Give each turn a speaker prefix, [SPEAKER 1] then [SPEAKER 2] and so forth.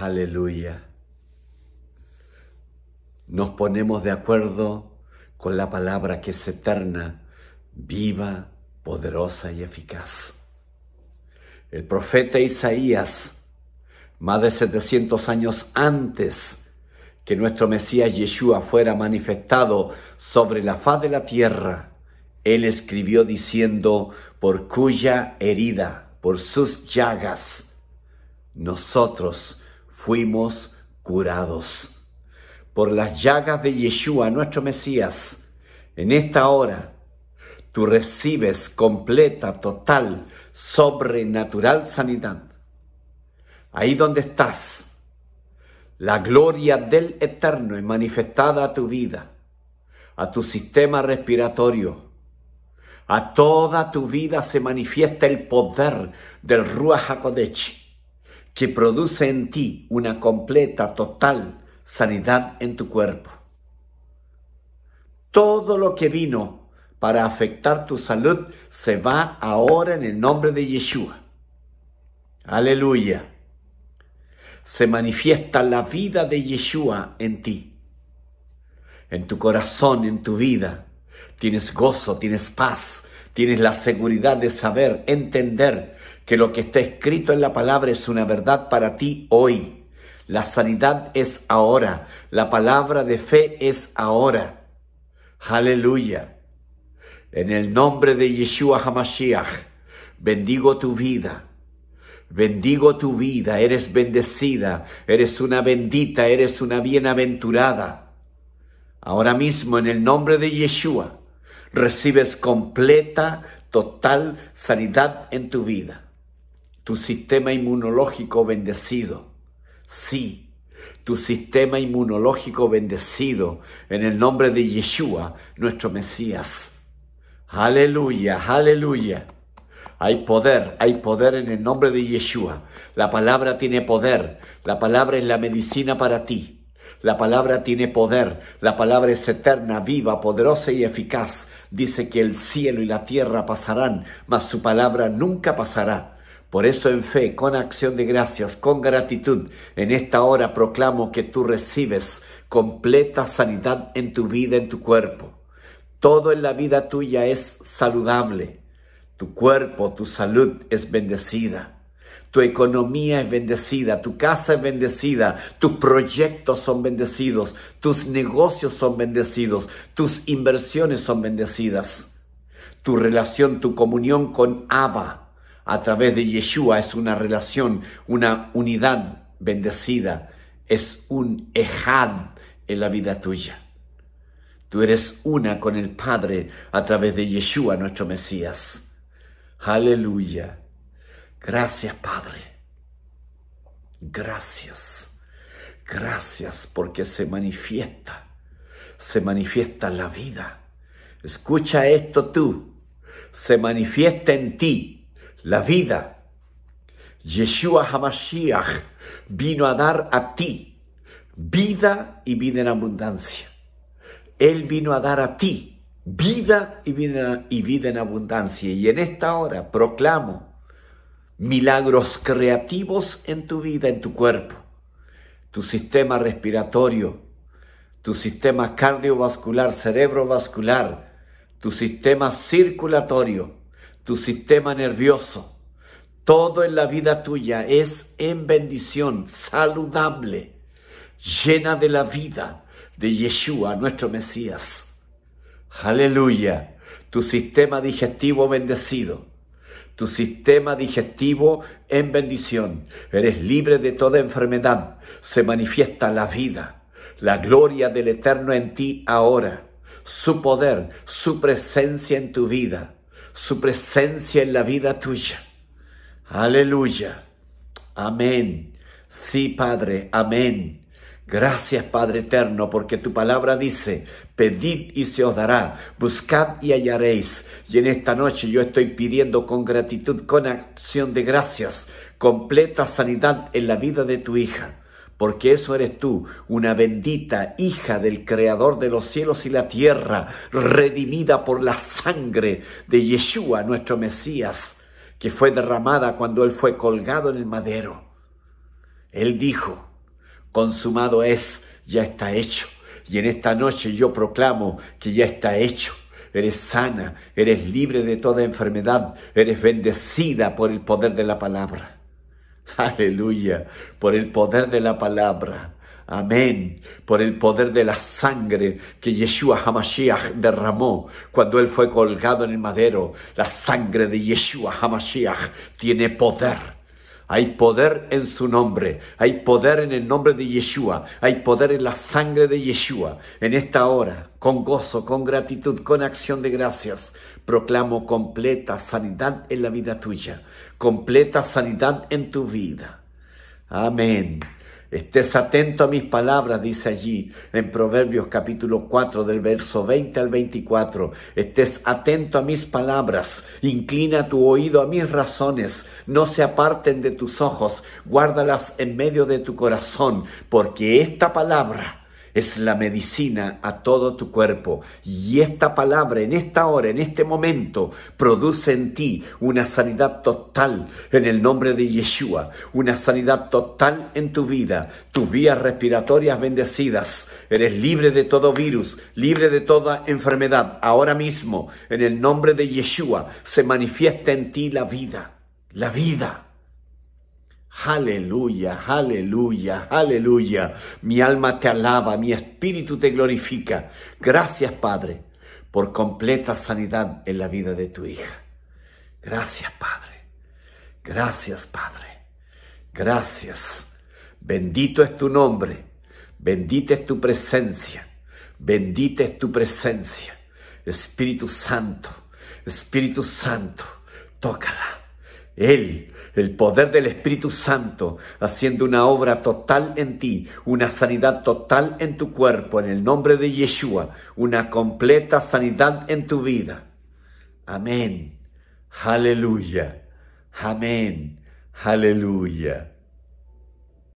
[SPEAKER 1] Aleluya. Nos ponemos de acuerdo con la palabra que es eterna, viva, poderosa y eficaz. El profeta Isaías, más de 700 años antes que nuestro Mesías Yeshua fuera manifestado sobre la faz de la tierra, él escribió diciendo, por cuya herida, por sus llagas, nosotros fuimos curados. Por las llagas de Yeshua, nuestro Mesías, en esta hora, tú recibes completa, total, sobrenatural sanidad. Ahí donde estás, la gloria del Eterno es manifestada a tu vida, a tu sistema respiratorio, a toda tu vida se manifiesta el poder del Ruach HaKodesh que produce en ti una completa, total sanidad en tu cuerpo. Todo lo que vino para afectar tu salud se va ahora en el nombre de Yeshua. Aleluya. Se manifiesta la vida de Yeshua en ti, en tu corazón, en tu vida. Tienes gozo, tienes paz, tienes la seguridad de saber, entender que lo que está escrito en la palabra es una verdad para ti hoy. La sanidad es ahora. La palabra de fe es ahora. Aleluya. En el nombre de Yeshua Hamashiach, bendigo tu vida. Bendigo tu vida, eres bendecida, eres una bendita, eres una bienaventurada. Ahora mismo, en el nombre de Yeshua, recibes completa, total sanidad en tu vida tu sistema inmunológico bendecido. Sí, tu sistema inmunológico bendecido en el nombre de Yeshua, nuestro Mesías. Aleluya, aleluya. Hay poder, hay poder en el nombre de Yeshua. La palabra tiene poder. La palabra es la medicina para ti. La palabra tiene poder, la palabra es eterna, viva, poderosa y eficaz. Dice que el cielo y la tierra pasarán, mas su palabra nunca pasará. Por eso en fe, con acción de gracias, con gratitud, en esta hora proclamo que tú recibes completa sanidad en tu vida, en tu cuerpo. Todo en la vida tuya es saludable. Tu cuerpo, tu salud es bendecida. Tu economía es bendecida, tu casa es bendecida, tus proyectos son bendecidos, tus negocios son bendecidos, tus inversiones son bendecidas. Tu relación, tu comunión con Abba a través de Yeshua es una relación, una unidad bendecida, es un ejad en la vida tuya. Tú eres una con el Padre a través de Yeshua, nuestro Mesías. Aleluya. Gracias, Padre. Gracias. Gracias porque se manifiesta. Se manifiesta la vida. Escucha esto tú. Se manifiesta en ti la vida. Yeshua Hamashiach vino a dar a ti vida y vida en abundancia. Él vino a dar a ti vida y vida, y vida en abundancia. Y en esta hora proclamo milagros creativos en tu vida, en tu cuerpo, tu sistema respiratorio, tu sistema cardiovascular, cerebrovascular, tu sistema circulatorio tu sistema nervioso. Todo en la vida tuya es en bendición, saludable, llena de la vida de Yeshua, nuestro Mesías. Aleluya. Tu sistema digestivo bendecido. Tu sistema digestivo en bendición. Eres libre de toda enfermedad. Se manifiesta la vida, la gloria del Eterno en ti ahora. Su poder, su presencia en tu vida su presencia en la vida tuya. Aleluya. Amén. Sí, Padre. Amén. Gracias, Padre eterno, porque tu palabra dice, pedid y se os dará, buscad y hallaréis. Y en esta noche yo estoy pidiendo con gratitud, con acción de gracias, completa sanidad en la vida de tu hija porque eso eres tú, una bendita hija del Creador de los cielos y la tierra, redimida por la sangre de Yeshua, nuestro Mesías, que fue derramada cuando Él fue colgado en el madero. Él dijo, consumado es, ya está hecho. Y en esta noche yo proclamo que ya está hecho eres sana, eres libre de toda enfermedad, eres bendecida por el poder de la palabra. Aleluya, por el poder de la palabra. Amén. Por el poder de la sangre que Yeshua Hamashiach derramó cuando él fue colgado en el madero. La sangre de Yeshua Hamashiach tiene poder hay poder en su nombre, hay poder en el nombre de Yeshua, hay poder en la sangre de Yeshua. En esta hora, con gozo, con gratitud, con acción de gracias, proclamo completa sanidad en la vida tuya, completa sanidad en tu vida. Amén. Estés atento a mis palabras, dice allí en Proverbios capítulo 4 del verso 20 al 24. Estés atento a mis palabras, inclina tu oído a mis razones, no se aparten de tus ojos, guárdalas en medio de tu corazón, porque esta palabra es la medicina a todo tu cuerpo. Y esta palabra en esta hora, en este momento, produce en ti una sanidad total en el nombre de Yeshua, una sanidad total en tu vida, tus vías respiratorias bendecidas. Eres libre de todo virus, libre de toda enfermedad. Ahora mismo, en el nombre de Yeshua, se manifiesta en ti la vida, la vida. Aleluya, aleluya, aleluya. Mi alma te alaba, mi espíritu te glorifica. Gracias, Padre, por completa sanidad en la vida de tu hija. Gracias, Padre. Gracias, Padre. Gracias. Bendito es tu nombre. Bendita es tu presencia. Bendita es tu presencia. Espíritu Santo, Espíritu Santo, tócala. Él del poder del Espíritu Santo haciendo una obra total en ti, una sanidad total en tu cuerpo, en el nombre de Yeshua, una completa sanidad en tu vida. Amén. Aleluya. Amén. Aleluya.